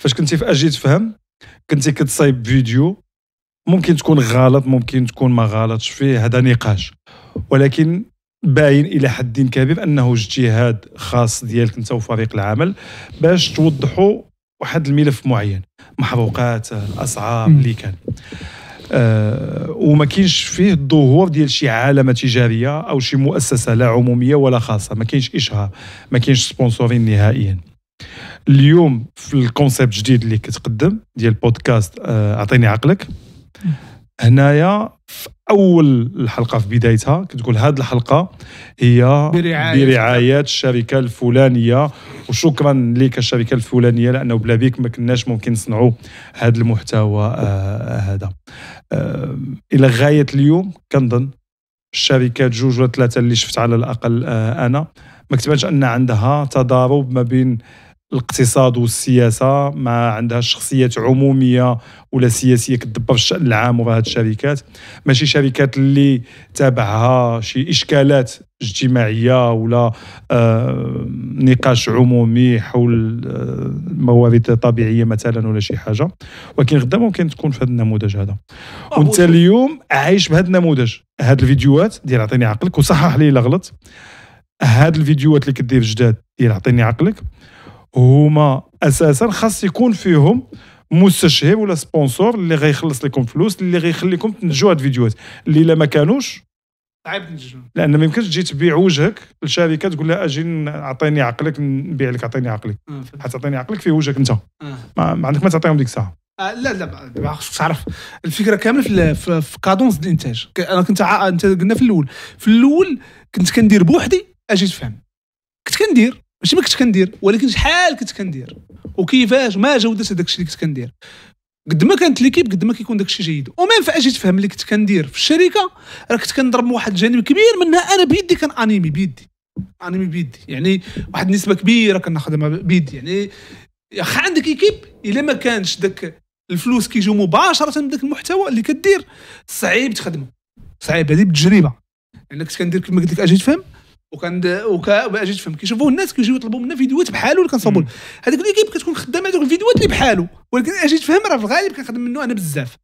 فاش كنتي في اجي تفهم كنتي كتصايب فيديو ممكن تكون غلط ممكن تكون ما غلطش فيه هذا نقاش ولكن باين الى حد كبير انه اجتهاد خاص ديالك انت وفريق العمل باش توضحوا واحد الملف معين محروقات الاسعار اللي كان أه وما كاينش فيه الظهور ديال شي علامه تجاريه او شي مؤسسه لا عموميه ولا خاصه ما كاينش اشهار ما كاينش سبونسورين نهائيا اليوم في الكونسيبت الجديد اللي كتقدم ديال بودكاست آه، اعطيني عقلك هنايا في اول الحلقه في بدايتها كتقول هذه الحلقه هي برعايه, برعاية الشركه الفلانيه وشكرا لك الشركه الفلانيه لانه بلا بيك ما كناش ممكن نصنعوا هذا المحتوى آه هذا آه الى غايه اليوم كنظن الشركات جوج ولا ثلاثه اللي شفت على الاقل آه انا ما كتبانش ان عندها تضارب ما بين الاقتصاد والسياسه ما عندها شخصيات عموميه ولا سياسيه كتدبر الشان العام وراء الشركات ماشي شركات اللي تابعها شي اشكالات اجتماعيه ولا آه نقاش عمومي حول آه الموارد الطبيعيه مثلا ولا شي حاجه ولكن غدا ممكن تكون في هذا النموذج هذا آه، وانت اليوم عايش بهذا النموذج هاد الفيديوهات ديال عطيني عقلك وصحح لي الا غلط هاد الفيديوهات اللي كدير جداد ديال عطيني عقلك هما اساسا خاص يكون فيهم مستشهد ولا سبونسور اللي غيخلص لكم فلوس اللي غيخليكم تنتجوا هاد الفيديوهات اللي الا ما كانوش صعيب تنتجوا لان ما يمكنش تجي تبيع وجهك لشركه تقول لها اجي اعطيني عقلك نبيع لك اعطيني عقلك آه، حتعطيني عقلك في وجهك انت آه. ما عندك ما تعطيهم ديك الساعه آه، لا لا خصك تعرف الفكره كامله في في, في كادونس الانتاج انا كنت انت قلنا في الاول في الاول كنت كندير بوحدي اجي تفهم كنت كندير ماشي ما كنت كندير ولكن شحال كنت كندير وكيفاش ما جوده هذاك الشيء اللي كنت كندير قد ما كانت ليكيب قد ما كيكون الشيء جيد ومين فاش جيت فهم اللي كنت كندير في الشركه راه كنت كنضرب واحد الجانب كبير منها انا بيدي كان انيمي بيدي انيمي بيدي يعني واحد النسبه كبيره كنخدمها بيدي يعني خا عندك ايكيب الا ما كانش داك الفلوس كيجيو مباشره من داك المحتوى اللي كدير صعيب تخدمه صعيب هذه بالتجربه يعني كنت كندير كما قلت لك اجي تفهم وكان وكا اجي تفهم كيشوفوه الناس كيجيو يطلبوا منا فيديوهات بحالو اللي كنصوبوا هذيك ليكيب كتكون خدامه هذوك الفيديوهات اللي بحالو ولكن اجي تفهم راه في الغالب كنخدم منه انا بزاف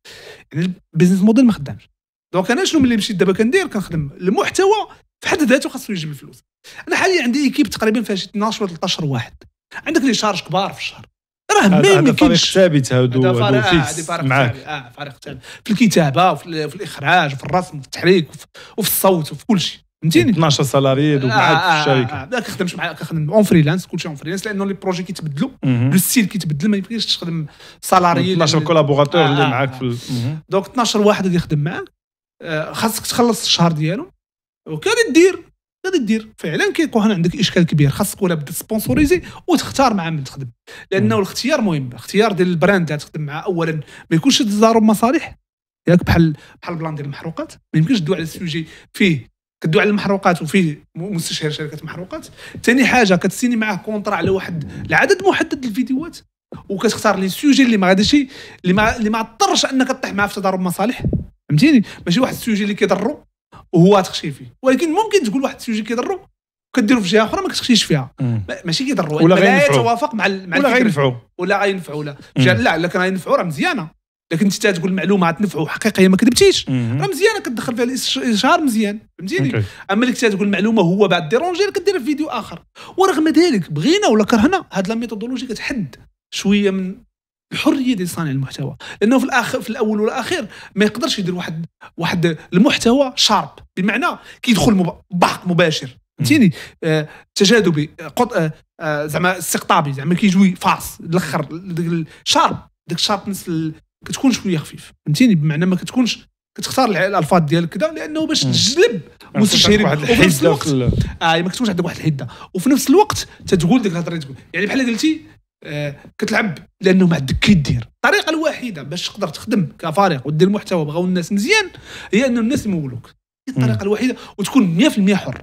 يعني البيزنس موديل ما خدامش دونك انا شنو ملي مشيت دابا كندير كنخدم المحتوى في حد ذاته خاصو يجيب الفلوس انا حاليا عندي ايكيب تقريبا فيها شي 12 ولا 13 واحد عندك لي شارج كبار في الشهر راه ما يمكنش ثابت هادو هادو آه، ثابت معاك اه فريق ثابت في الكتابه وفي الاخراج وفي الرسم وفي التحريك وفي الصوت وفي كل شيء فهمتيني 12 إيه، سالاري معاك في آه، الشركه داك كنخدمش مع كنخدم اون فريلانس كلشي اون فريلانس لانه لي بروجي كيتبدلوا لو ستيل كيتبدل ما يمكنش تخدم سالاري 12 كولابوراتور اللي آه، معاك آه. في دونك 12 واحد اللي يخدم معاك خاصك تخلص الشهر ديالهم وكادي دير غادي دير فعلا كيكون عندك اشكال كبير خاصك ولا بدا تسبونسوريزي وتختار مع من تخدم لانه الاختيار مهم الاختيار ديال البراند اللي تخدم معاه اولا ما يكونش تزارو مصالح ياك بحال بحال البلان ديال المحروقات ما يمكنش تدوي على السوجي فيه كدوي على المحروقات وفيه مستشار شركه محروقات ثاني حاجه كتسيني معاه كونطرا على واحد العدد محدد الفيديوهات وكتختار لي سوجي اللي ما غاديش اللي ما اللي ما اضطرش انك تطيح معاه في تضارب مصالح فهمتيني ماشي واحد السوجي اللي كيضرو وهو تخشي فيه ولكن ممكن تقول واحد السوجي كيضرو كديرو في جهه اخرى ما كتخشيش فيها ماشي كيضروا ولا لا يتوافق مع مع ولا غينفعوا ولا غينفعوا لا لا لا كان غينفعوا راه مزيانه لكن انت تقول معلومه تنفع وحقيقيه ما كذبتيش راه مزيانه كتدخل فيها الاشهار مزيان فهمتيني اما اللي تقول معلومه هو بعد ديرونجي كديرها في فيديو اخر ورغم ذلك بغينا ولا كرهنا هاد لا ميثودولوجي كتحد شويه من الحريه ديال صانع المحتوى لانه في الاخر في الاول والاخير ما يقدرش يدير واحد واحد المحتوى شارب بمعنى كيدخل بحق مباشر فهمتيني آه تجاذبي قط... آه،, آه زعما استقطابي زعما كيجوي فاص الاخر شارب داك نفس كتكون شويه خفيف فهمتيني بمعنى ما كتكونش كتختار الالفاظ ديالك كذا لانه باش تجلب مستشيرين وفي نفس الوقت آه، ما كتكونش عندك واحد الحده وفي نفس الوقت تتقول ديك الهضره تقول يعني بحال قلتي آه كتلعب لانه ما عندك كي دير الطريقه الوحيده باش تقدر تخدم كفريق ودير محتوى بغاو الناس مزيان هي انه الناس يمولوك هي الطريقه الوحيده وتكون 100% حر